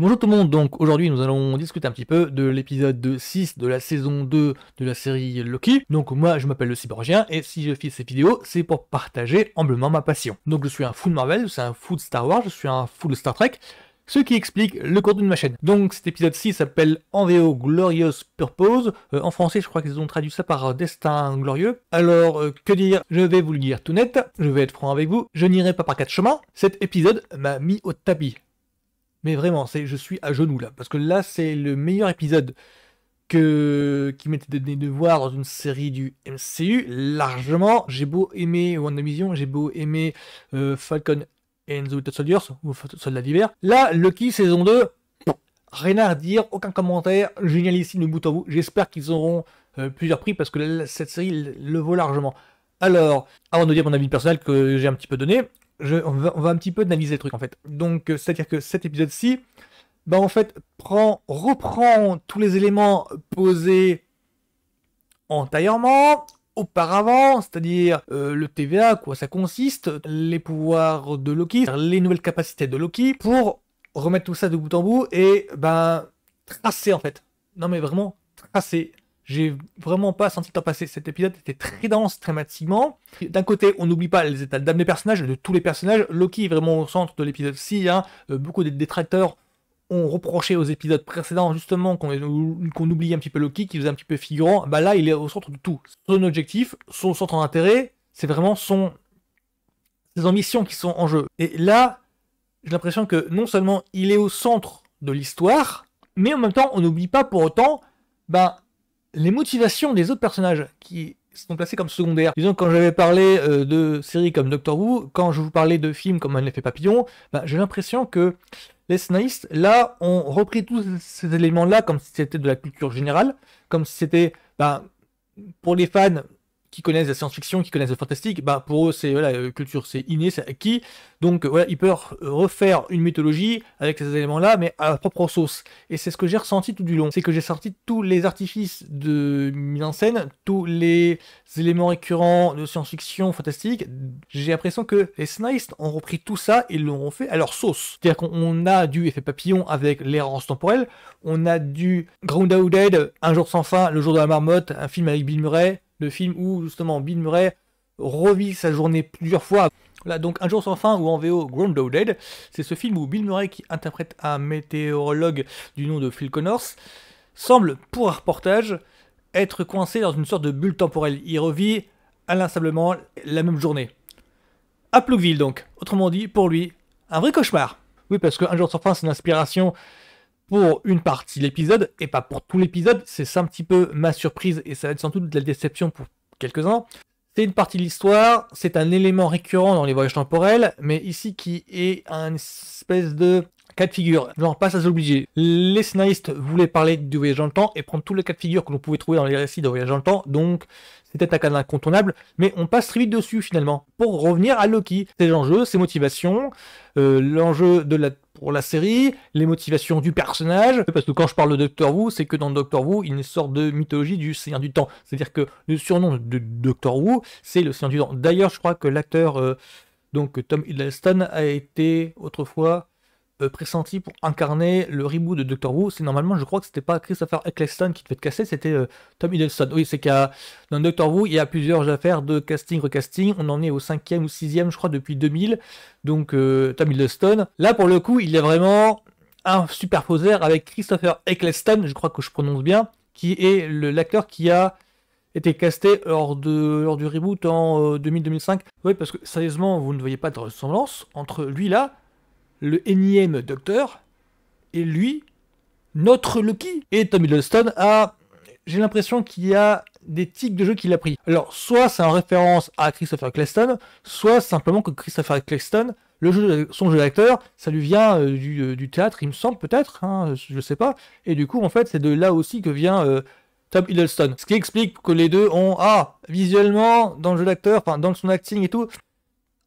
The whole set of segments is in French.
Bonjour tout le monde, donc aujourd'hui nous allons discuter un petit peu de l'épisode 6 de la saison 2 de la série Loki. Donc moi je m'appelle le Cyborgien et si je fais cette vidéo c'est pour partager humblement ma passion. Donc je suis un fou de Marvel, je suis un fou de Star Wars, je suis un fou de Star Trek, ce qui explique le contenu de ma chaîne. Donc cet épisode 6 s'appelle En Glorious Purpose. Euh, en français, je crois qu'ils ont traduit ça par Destin Glorieux. Alors, euh, que dire Je vais vous le dire tout net, je vais être franc avec vous, je n'irai pas par quatre chemins. Cet épisode m'a mis au tapis. Mais vraiment, c'est, je suis à genoux là, parce que là, c'est le meilleur épisode que qui m'était donné de voir dans une série du MCU largement. J'ai beau aimer Vision. j'ai beau aimer euh, Falcon and the Winter Soldiers ou Soldat d'hiver. Là, Lucky saison 2, rien à dire, aucun commentaire, génial ici le bout à J'espère qu'ils auront euh, plusieurs prix parce que cette série le vaut largement. Alors, avant de dire mon avis personnel que j'ai un petit peu donné, on, va, un petit peu analyser le truc en fait. Donc, euh, c'est-à-dire que cet épisode-ci, bah, en fait, prend, reprend tous les éléments posés antérieurement, auparavant, c'est-à-dire euh, le TVA, quoi ça consiste, les pouvoirs de Loki, les nouvelles capacités de Loki, pour remettre tout ça de bout en bout et ben tracer en fait. Non mais vraiment tracer j'ai vraiment pas senti le temps passer. Cet épisode était très dense, très D'un côté, on n'oublie pas les états d'âme des personnages, de tous les personnages. Loki est vraiment au centre de l'épisode 6. Hein. Euh, beaucoup de détracteurs ont reproché aux épisodes précédents justement qu'on qu'on oublie un petit peu Loki, qu'il faisait un petit peu figurant, bah là il est au centre de tout. Son objectif, son centre d'intérêt, c'est vraiment son ses ambitions qui sont en jeu. Et là, j'ai l'impression que non seulement il est au centre de l'histoire, mais en même temps on n'oublie pas pour autant bah, les motivations des autres personnages qui sont placés comme secondaires. Disons, quand j'avais parlé euh, de séries comme Doctor Who, quand je vous parlais de films comme Un effet papillon, bah, j'ai l'impression que les scénaristes, là, ont repris tous ces éléments-là comme si c'était de la culture générale, comme si c'était, bah, pour les fans, qui connaissent la science-fiction, qui connaissent le fantastique, bah pour eux c'est voilà euh, culture, c'est inné, c'est acquis. Donc voilà, ils peuvent euh, refaire une mythologie avec ces éléments-là, mais à leur propre sauce. Et c'est ce que j'ai ressenti tout du long, c'est que j'ai sorti tous les artifices de mise en scène, tous les éléments récurrents de science-fiction, fantastique. J'ai l'impression que les scénaristes ont repris tout ça et l'ont fait à leur sauce. C'est-à-dire qu'on a du effet papillon avec l'errance temporelle, on a du Grounded, Un jour sans fin, Le jour de la marmotte, un film avec Bill Murray, le film où justement Bill Murray revit sa journée plusieurs fois. Là donc Un jour sans fin ou en VO Grounded, c'est ce film où Bill Murray, qui interprète un météorologue du nom de Phil Connors, semble, pour un reportage, être coincé dans une sorte de bulle temporelle. Il revit inlassablement la même journée. À Plougville donc, autrement dit, pour lui, un vrai cauchemar. Oui, parce que Un jour sans fin, c'est une l'inspiration pour une partie de l'épisode et pas pour tout l'épisode. C'est ça un petit peu ma surprise et ça va être sans doute de la déception pour quelques-uns. C'est une partie de l'histoire, c'est un élément récurrent dans les voyages temporels, mais ici qui est un espèce de cas de figure, genre pas à obligé Les scénaristes voulaient parler du voyage dans le temps et prendre tous les cas de figure que l'on pouvait trouver dans les récits de voyage dans le temps, donc c'était un cas incontournable, mais on passe très vite dessus finalement. Pour revenir à Loki, Ses enjeux, ses motivations, euh, l'enjeu de la pour la série, les motivations du personnage. Parce que quand je parle de Doctor Who, c'est que dans Doctor Who, il est une sorte de mythologie du Seigneur du Temps. C'est-à-dire que le surnom de Doctor Who, c'est le Seigneur du Temps. D'ailleurs, je crois que l'acteur, euh, donc Tom Hiddleston, a été autrefois euh, pressenti pour incarner le reboot de Doctor Who, c'est normalement, je crois que c'était pas Christopher Eccleston qui devait être casté, c'était euh, Tom Hiddleston. Oui, c'est qu'à dans Doctor Who, il y a plusieurs affaires de casting, recasting. On en est au cinquième ou sixième, je crois, depuis 2000. Donc euh, Tom Hiddleston. Là, pour le coup, il y a vraiment un superposer avec Christopher Eccleston, je crois que je prononce bien, qui est l'acteur qui a été casté lors, de, lors du reboot en 2000-2005. Oui, parce que sérieusement, vous ne voyez pas de ressemblance entre lui là le énième docteur, et lui, notre Lucky. Et Tom Hiddleston a, j'ai l'impression qu'il y a des tics de jeu qu'il a pris. Alors, soit c'est en référence à Christopher Cleston, soit simplement que Christopher Cleston, le jeu, son jeu d'acteur, ça lui vient euh, euh, du, théâtre, il me semble peut-être, hein, je sais pas. Et du coup, en fait, c'est de là aussi que vient euh, Tom Hiddleston. Ce qui explique que les deux ont, ah, visuellement, dans le jeu d'acteur, enfin, dans son acting et tout,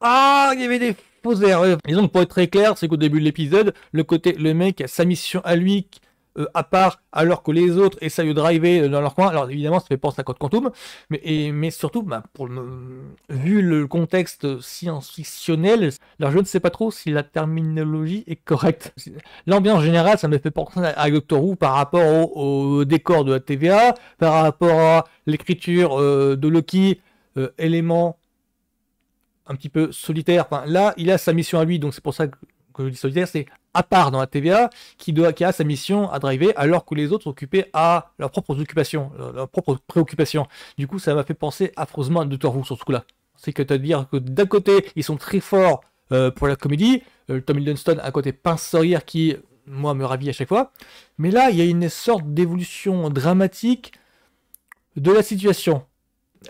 ah, il y avait des erreur Et donc, pour être très clair, c'est qu'au début de l'épisode, le côté, le mec, sa mission à lui, euh, à part, alors que les autres essayent de driver euh, dans leur coin. Alors évidemment, ça fait penser à Code Quantum, mais, et, mais surtout, bah, pour vu le contexte science-fictionnel, alors je ne sais pas trop si la terminologie est correcte. L'ambiance générale, ça me fait penser à, Doctor Who par rapport au, décor de la TVA, par rapport à l'écriture de Loki, élément un petit peu solitaire. Enfin, là, il a sa mission à lui, donc c'est pour ça que, je dis solitaire, c'est à part dans la TVA qui, doit, qui a sa mission à driver alors que les autres sont occupés à leurs propres occupations, leurs propres préoccupations. Du coup, ça m'a fait penser affreusement à Doctor Who sur ce coup-là. C'est que tu as dire que d'un côté, ils sont très forts euh, pour la comédie, euh, Tom Hiddleston à côté pince sourière qui, moi, me ravit à chaque fois. Mais là, il y a une sorte d'évolution dramatique de la situation.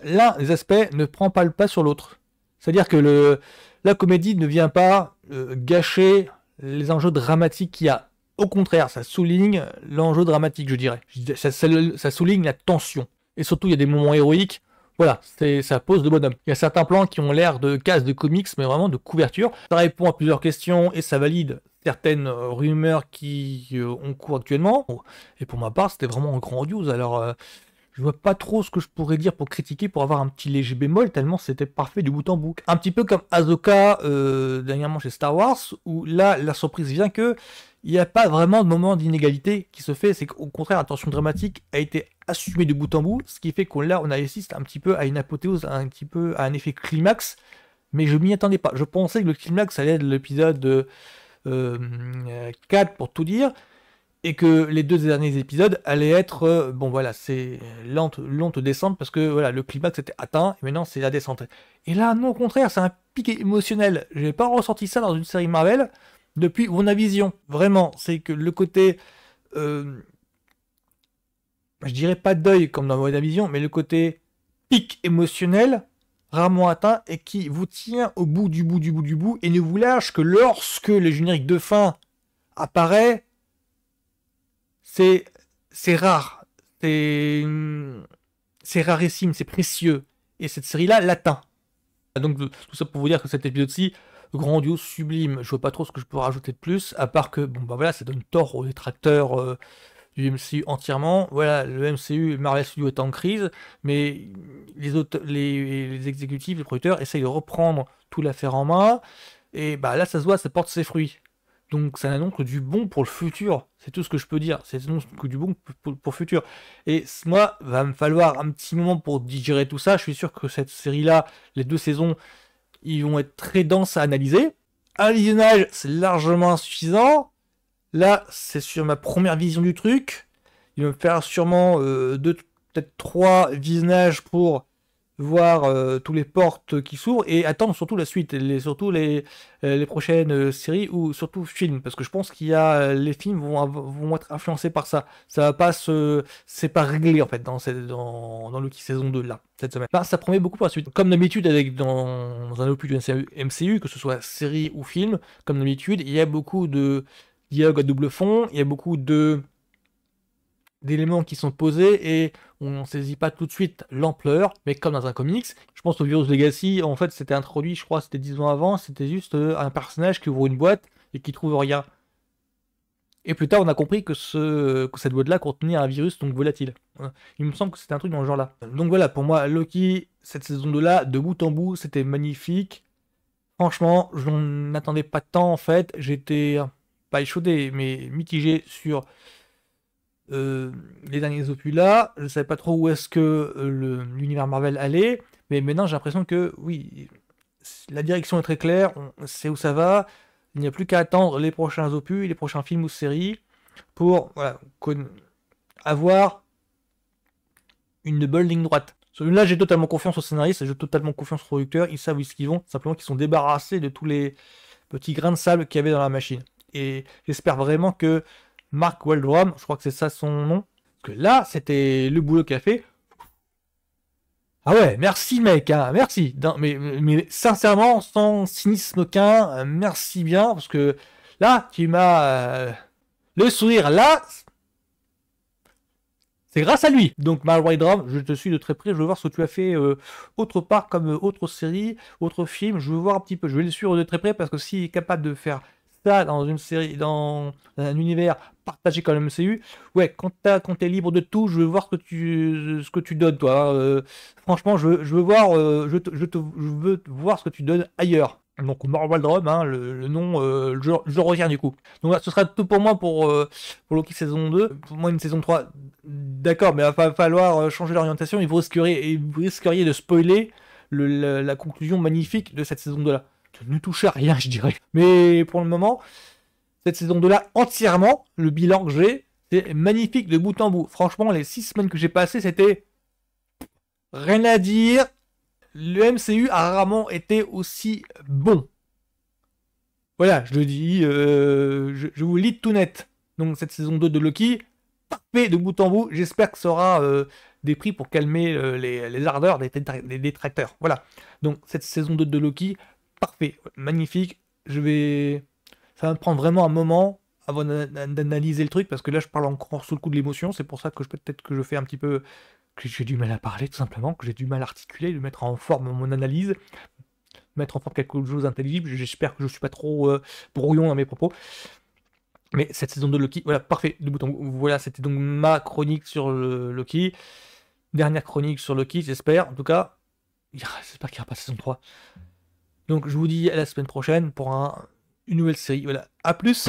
L'un des aspects ne prend pas le pas sur l'autre. C'est-à-dire que le, la comédie ne vient pas euh, gâcher les enjeux dramatiques qu'il y a. Au contraire, ça souligne l'enjeu dramatique, je dirais. Ça, souligne la tension. Et surtout, il y a des moments héroïques. Voilà, ça pose de bonhomme. Il y a certains plans qui ont l'air de cases de comics, mais vraiment de couverture. Ça répond à plusieurs questions et ça valide certaines euh, rumeurs qui euh, ont cours actuellement. Et pour ma part, c'était vraiment grandiose. Alors, je vois pas trop ce que je pourrais dire pour critiquer, pour avoir un petit léger bémol, tellement c'était parfait du bout en bout. Un petit peu comme Azoka euh, dernièrement chez Star Wars, où là, la surprise vient que il n'y a pas vraiment de moment d'inégalité qui se fait, c'est qu'au contraire, la tension dramatique a été assumée de bout en bout, ce qui fait qu'on là, on assiste un petit peu à une apothéose, un petit peu à un effet climax, mais je m'y attendais pas. Je pensais que le climax allait être l'épisode 4 euh, euh, pour tout dire, et que les deux derniers épisodes allaient être euh, bon voilà c'est lente lente descente parce que voilà le climax était atteint et maintenant c'est la descente et là non au contraire c'est un pic émotionnel je n'ai pas ressenti ça dans une série Marvel depuis Vision vraiment c'est que le côté euh, je dirais pas deuil comme dans Vision mais le côté pic émotionnel rarement atteint et qui vous tient au bout du bout du bout du bout et ne vous lâche que lorsque le générique de fin apparaît c'est c'est rare, c'est rarissime, c'est précieux, et cette série-là l'atteint. Donc tout ça pour vous dire que cet épisode-ci, grandiose, sublime. Je vois pas trop ce que je peux rajouter de plus, à part que bon bah voilà, ça donne tort aux détracteurs. Euh, du MCU entièrement. Voilà, le MCU, Marvel Studios est en crise, mais les, autres, les, exécutifs, les producteurs essayent de reprendre tout l'affaire en main. Et bah là, ça se voit, ça porte ses fruits. Donc ça n'a donc que du bon pour le futur. C'est tout ce que je peux dire. C'est donc du bon pour, le futur. Et moi, va me falloir un petit moment pour digérer tout ça. Je suis sûr que cette série-là, les deux saisons, ils vont être très denses à analyser. Un visionnage, c'est largement insuffisant. Là, c'est sur ma première vision du truc. Il va me faire sûrement euh, deux, peut-être trois visionnages pour voir euh, tous les portes qui s'ouvrent et attendre surtout la suite, surtout les, euh, les prochaines euh, séries ou surtout films, parce que je pense qu'il y a les films vont, vont être influencés par ça. Ça va pas se, c'est pas réglé en fait dans cette, dans, dans saison 2 là cette semaine. Bah, ça promet beaucoup pour la suite. Comme d'habitude avec dans, un opus du MCU, que ce soit série ou film, comme d'habitude, il y a beaucoup de dialogues à double fond, il y a beaucoup de d'éléments qui sont posés et on ne saisit pas tout de suite l'ampleur, mais comme dans un comics, je pense au Virus Legacy, en fait c'était introduit, je crois c'était 10 ans avant, c'était juste euh, un personnage qui ouvre une boîte et qui trouve rien. Et plus tard on a compris que, ce, que cette boîte-là contenait un virus donc volatile. Il me semble que c'était un truc dans le genre-là. Donc voilà, pour moi, Loki, cette saison de là de bout en bout, c'était magnifique. Franchement, je n'attendais pas tant en fait, j'étais pas échaudé, mais mitigé sur euh, les derniers opus là, je ne savais pas trop où est-ce que euh, l'univers Marvel allait, mais maintenant j'ai l'impression que oui, la direction est très claire, on sait où ça va, il n'y a plus qu'à attendre les prochains opus, les prochains films ou séries pour avoir une bonne ligne droite. Là, j'ai totalement confiance au scénariste j'ai totalement confiance au producteur ils savent où ils vont, simplement qu'ils sont débarrassés de tous les petits grains de sable qu'il y avait dans la machine. Et j'espère vraiment que Mark Weldrum, je crois que c'est ça son nom. Parce que là, c'était le boulot a fait. Ah ouais, merci mec, hein, merci. mais, sincèrement, sans cynisme aucun, merci bien, parce que là, tu m'as euh, le sourire. Là, c'est grâce à lui. Donc, Mark Drum, je te suis de très près. Je veux voir ce que tu as fait euh, autre part, comme euh, autre série, autre film. Je veux voir un petit peu. Je vais le suivre de très près parce que s'il est capable de faire ça dans une série, dans un univers partagé comme le MCU, ouais, quand, as, quand t'es libre de tout, je veux voir ce que tu, ce que tu donnes, toi. Hein. Euh, franchement, je, veux, je veux voir, euh, je, je, te, je, veux voir ce que tu donnes ailleurs. Donc Marvel Drum, hein, le, le, nom, euh, je, je, reviens du coup. Donc ce sera tout pour moi pour, pour Loki saison 2. Pour moi, une saison 3, d'accord, mais il va falloir changer d'orientation. Et vous risqueriez, vous risqueriez de spoiler le, la, la, conclusion magnifique de cette saison 2 là ne touche à rien, je dirais. Mais pour le moment, cette saison de là entièrement, le bilan que j'ai, c'est magnifique de bout en bout. Franchement, les six semaines que j'ai passées, c'était rien à dire. Le MCU a rarement été aussi bon. Voilà, je le dis, euh, je, vous lis tout net. Donc cette saison 2 de Loki, parfait de bout en bout. J'espère que ça aura euh, des prix pour calmer euh, les, les, ardeurs des, détracteurs. Voilà. Donc cette saison 2 de Loki, parfait, magnifique. Je vais. Ça va me prendre vraiment un moment avant d'analyser le truc, parce que là, je parle encore sous le coup de l'émotion. C'est pour ça que peut-être que je fais un petit peu. que j'ai du mal à parler, tout simplement, que j'ai du mal à articuler, de mettre en forme mon analyse, mettre en forme quelque chose d'intelligible. J'espère que je ne suis pas trop euh, brouillon dans mes propos. Mais cette saison de Loki, voilà, parfait, de bouton. Voilà, c'était donc ma chronique sur le Loki. Dernière chronique sur Loki, j'espère, en tout cas. J'espère qu'il n'y aura pas saison 3. Donc je vous dis à la semaine prochaine pour une nouvelle série. Voilà, à plus